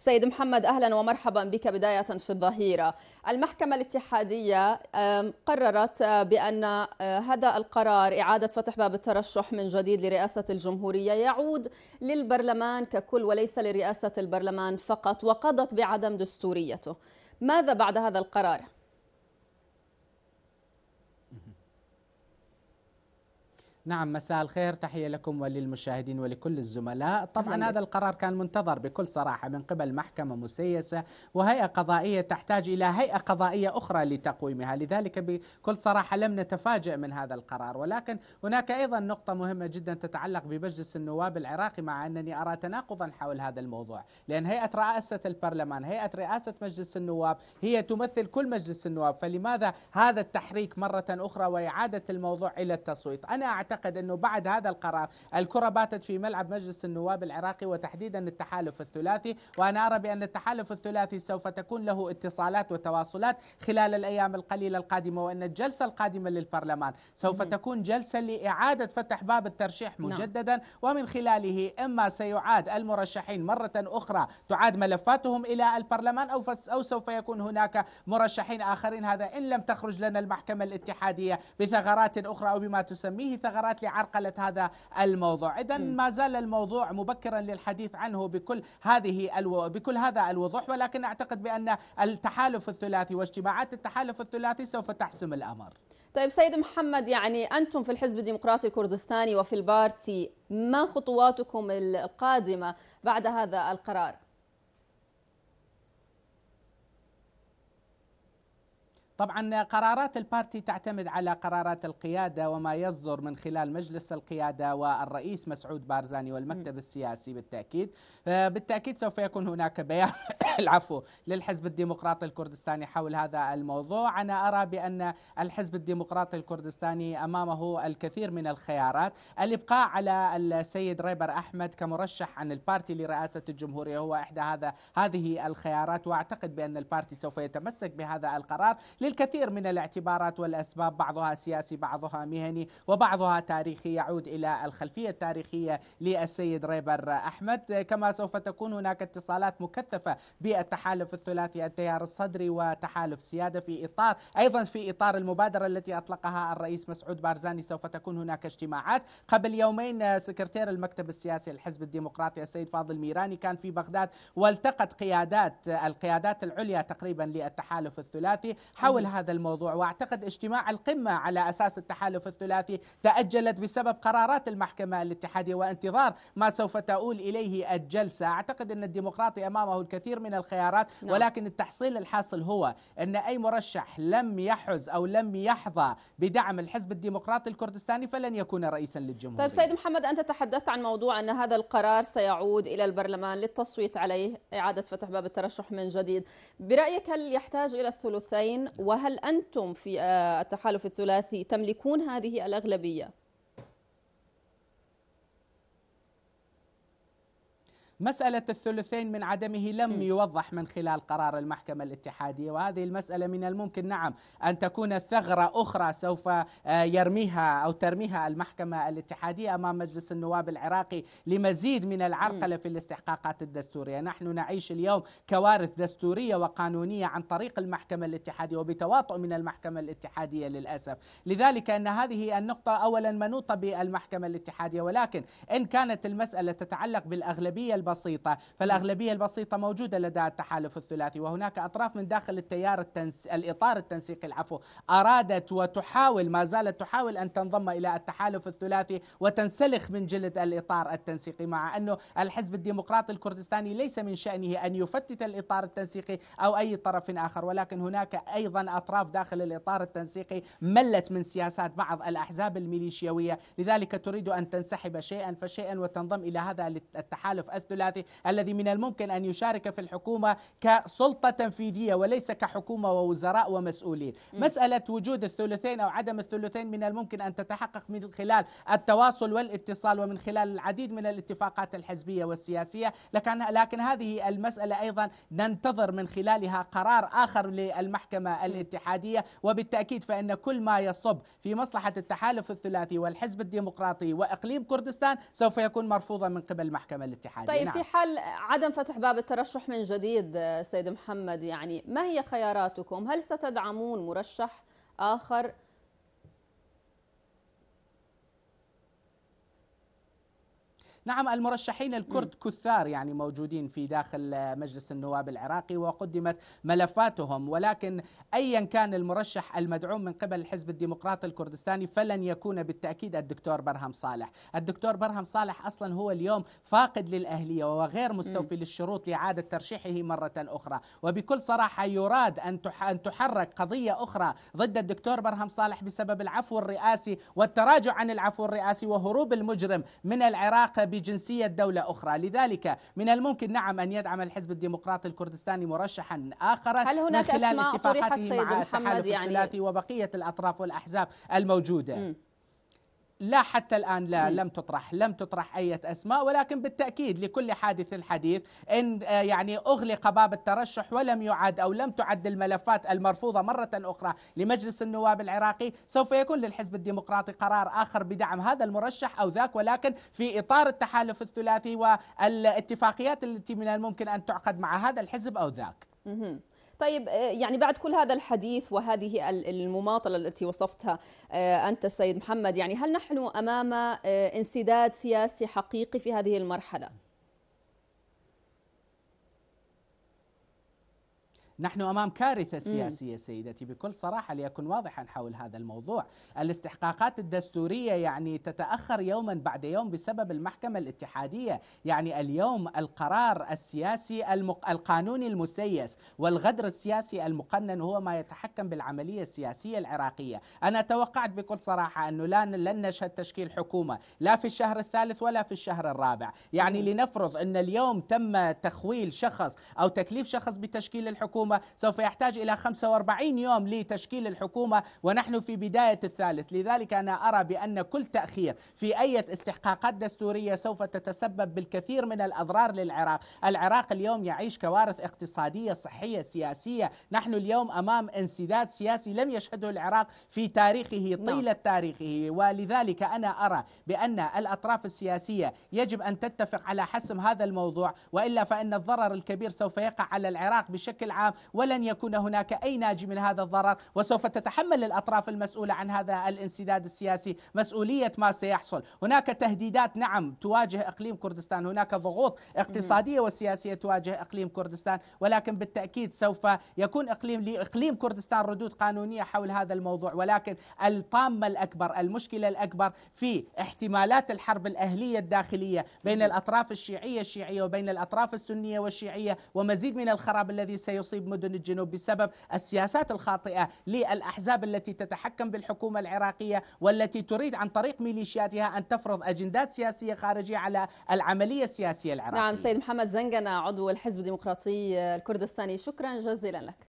سيد محمد أهلا ومرحبا بك بداية في الظهيرة المحكمة الاتحادية قررت آه، بأن هذا آه، القرار إعادة فتح باب الترشح من جديد لرئاسة الجمهورية يعود للبرلمان ككل وليس لرئاسة البرلمان فقط وقضت بعدم دستوريته ماذا بعد هذا القرار؟ نعم مساء الخير تحية لكم وللمشاهدين ولكل الزملاء طبعا هلأ. هذا القرار كان منتظر بكل صراحة من قبل محكمة مسيسة وهيئة قضائية تحتاج إلى هيئة قضائية أخرى لتقويمها لذلك بكل صراحة لم نتفاجأ من هذا القرار ولكن هناك أيضا نقطة مهمة جدا تتعلق بمجلس النواب العراقي مع أنني أرى تناقضا حول هذا الموضوع لأن هيئة رئاسة البرلمان هيئة رئاسة مجلس النواب هي تمثل كل مجلس النواب فلماذا هذا التحريك مرة أخرى وإعادة الموضوع إلى التصويت أنا أعتقد أعتقد أنه بعد هذا القرار الكرة باتت في ملعب مجلس النواب العراقي وتحديدا التحالف الثلاثي وأنا أرى بأن التحالف الثلاثي سوف تكون له اتصالات وتواصلات خلال الأيام القليلة القادمة وأن الجلسة القادمة للبرلمان سوف تكون جلسة لإعادة فتح باب الترشيح نعم. مجددا ومن خلاله إما سيعاد المرشحين مرة أخرى تعاد ملفاتهم إلى البرلمان أو, أو سوف يكون هناك مرشحين آخرين هذا إن لم تخرج لنا المحكمة الاتحادية بثغرات أخرى أو بما تسميه ثغرات الإطارات لعرقلة هذا الموضوع إذا ما زال الموضوع مبكرا للحديث عنه بكل هذه الو... بكل هذا الوضوح ولكن أعتقد بأن التحالف الثلاثي واجتماعات التحالف الثلاثي سوف تحسم الأمر طيب سيد محمد يعني أنتم في الحزب الديمقراطي الكردستاني وفي البارتي ما خطواتكم القادمة بعد هذا القرار؟ طبعا قرارات البارتي تعتمد على قرارات القياده وما يصدر من خلال مجلس القياده والرئيس مسعود بارزاني والمكتب السياسي بالتاكيد آه، بالتاكيد سوف يكون هناك بيان العفو للحزب الديمقراطي الكردستاني حول هذا الموضوع أنا أرى بأن الحزب الديمقراطي الكردستاني أمامه الكثير من الخيارات الإبقاء على السيد ريبر أحمد كمرشح عن البارتي لرئاسة الجمهورية هو إحدى هذا هذه الخيارات وأعتقد بأن البارتي سوف يتمسك بهذا القرار للكثير من الاعتبارات والأسباب بعضها سياسي بعضها مهني وبعضها تاريخي يعود إلى الخلفية التاريخية للسيد ريبر أحمد كما سوف تكون هناك اتصالات مكثفة بالتحالف الثلاثي التيار الصدري وتحالف سيادة في إطار أيضا في إطار المبادرة التي أطلقها الرئيس مسعود بارزاني سوف تكون هناك اجتماعات قبل يومين آه، سكرتير المكتب السياسي للحزب الديمقراطي السيد فاضل ميراني كان في بغداد والتقت قيادات آه، القيادات العليا تقريبا للتحالف الثلاثي حول هذا الموضوع وأعتقد اجتماع القمة على أساس التحالف الثلاثي تأجلت بسبب قرارات المحكمة الاتحادية وانتظار ما سوف تؤول إليه الجلسة أعتقد أن الديمقراطي أمامه الكثير من الخيارات نعم. ولكن التحصيل الحاصل هو أن أي مرشح لم يحز أو لم يحظى بدعم الحزب الديمقراطي الكردستاني فلن يكون رئيسا للجمهورية طيب سيد محمد أنت تحدثت عن موضوع أن هذا القرار سيعود إلى البرلمان للتصويت عليه إعادة فتح باب الترشح من جديد برأيك هل يحتاج إلى الثلثين وهل أنتم في آه، التحالف الثلاثي تملكون هذه الأغلبية؟ مسألة الثلثين من عدمه لم يوضح من خلال قرار المحكمة الاتحادية وهذه المسألة من الممكن نعم أن تكون ثغرة أخرى سوف آه، يرميها أو ترميها المحكمة الاتحادية أمام مجلس النواب العراقي لمزيد من العرقلة في الاستحقاقات الدستورية نحن نعيش اليوم كوارث دستورية وقانونية عن طريق المحكمة الاتحادية وبتواطؤ من المحكمة الاتحادية للأسف لذلك أن هذه النقطة أولا منوطة بالمحكمة الاتحادية ولكن إن كانت المسألة تتعلق بالأغلبية البسيطة فالأغلبية البسيطة موجودة لدى التحالف الثلاثي وهناك أطراف من داخل التيار التنس... الإطار التنسيقي العفو أرادت وتحاول ما زالت تحاول أن تنضم إلى التحالف الثلاثي وتنسلخ من جلد الإطار التنسيقي مع أنه الحزب الديمقراطي الكردستاني ليس من شأنه أن يفتت الإطار التنسيقي أو أي طرف آخر ولكن هناك أيضا أطراف داخل الإطار التنسيقي ملت من سياسات بعض الأحزاب الميليشياوية لذلك تريد أن تنسحب شيئا فشيئا وتنضم إلى هذا التحالف الثلاثي الذي الذي من الممكن أن يشارك في الحكومة كسلطة تنفيذية وليس كحكومة ووزراء ومسؤولين مسألة وجود الثلثين أو عدم الثلثين من الممكن أن تتحقق من خلال التواصل والاتصال ومن خلال العديد من الاتفاقات الحزبية والسياسية لكن, لكن هذه المسألة أيضا ننتظر من خلالها قرار آخر للمحكمة الاتحادية وبالتأكيد فإن كل ما يصب في مصلحة التحالف الثلاثي والحزب الديمقراطي وإقليم كردستان سوف يكون مرفوضا من قبل المحكمة الاتحادية طيب نعم. في حال عدم فتح باب الترشح من جديد آه، سيد محمد يعني ما هي خياراتكم هل ستدعمون مرشح آخر نعم المرشحين الكرد كثار يعني موجودين في داخل مجلس النواب العراقي وقدمت ملفاتهم ولكن أيا كان المرشح المدعوم من قبل الحزب الديمقراطي الكردستاني فلن يكون بالتأكيد الدكتور برهم صالح الدكتور برهم صالح أصلا هو اليوم فاقد للأهلية وغير مستوفي م. للشروط لإعادة ترشيحه مرة أخرى وبكل صراحة يراد ان أن تحرك قضية أخرى ضد الدكتور برهم صالح بسبب العفو الرئاسي والتراجع عن العفو الرئاسي وهروب المجرم من العراق ب بجنسية دولة أخرى لذلك من الممكن نعم أن يدعم الحزب الديمقراطي الكردستاني مرشحا آخر هل هناك من خلال اتفاقاته مع التحالف يعني... وبقية الأطراف والأحزاب الموجودة م. لا حتى الآن لا لم تطرح لم تطرح أي أسماء ولكن بالتأكيد لكل حادث حديث إن آه، يعني أغلق باب الترشح ولم يعد أو لم تعد الملفات المرفوضة مرة أخرى لمجلس النواب العراقي سوف يكون للحزب الديمقراطي قرار آخر بدعم هذا المرشح أو ذاك ولكن في إطار التحالف الثلاثي والاتفاقيات التي من الممكن أن تعقد مع هذا الحزب أو ذاك طيب آه، يعني بعد كل هذا الحديث وهذه المماطلة التي وصفتها آه، أنت السيد محمد يعني هل نحن أمام آه، انسداد سياسي حقيقي في هذه المرحلة؟ نحن أمام كارثة سياسية سيدتي بكل صراحة ليكن واضحا حول هذا الموضوع الاستحقاقات الدستورية يعني تتأخر يوما بعد يوم بسبب المحكمة الاتحادية يعني اليوم القرار السياسي المق... القانوني المسيس والغدر السياسي المقنن هو ما يتحكم بالعملية السياسية العراقية أنا توقعت بكل صراحة أنه لا لن نشهد تشكيل حكومة لا في الشهر الثالث ولا في الشهر الرابع يعني لنفرض أن اليوم تم تخويل شخص أو تكليف شخص بتشكيل الحكومة الحكومة سوف يحتاج إلى 45 يوم لتشكيل الحكومة ونحن في بداية الثالث لذلك أنا أرى بأن كل تأخير في أي استحقاقات دستورية سوف تتسبب بالكثير من الأضرار للعراق العراق اليوم يعيش كوارث اقتصادية صحية سياسية نحن اليوم أمام انسداد سياسي لم يشهده العراق في تاريخه نعم. طيلة تاريخه ولذلك أنا أرى بأن الأطراف السياسية يجب أن تتفق على حسم هذا الموضوع وإلا فإن الضرر الكبير سوف يقع على العراق بشكل عام ولن يكون هناك أي ناجي من هذا الضرر وسوف تتحمل الأطراف المسؤولة عن هذا الانسداد السياسي مسؤولية ما سيحصل هناك تهديدات نعم تواجه إقليم كردستان هناك ضغوط اقتصادية وسياسية تواجه إقليم كردستان ولكن بالتأكيد سوف يكون إقليم لإقليم كردستان ردود قانونية حول هذا الموضوع ولكن الطامة الأكبر المشكلة الأكبر في احتمالات الحرب الأهلية الداخلية بين الأطراف الشيعية الشيعية وبين الأطراف السنية والشيعية ومزيد من الخراب الذي سيصيب مدن الجنوب بسبب السياسات الخاطئة للأحزاب التي تتحكم بالحكومة العراقية والتي تريد عن طريق ميليشياتها أن تفرض أجندات سياسية خارجية على العملية السياسية العراقية نعم سيد محمد زنقنا عضو الحزب الديمقراطي الكردستاني شكرا جزيلا لك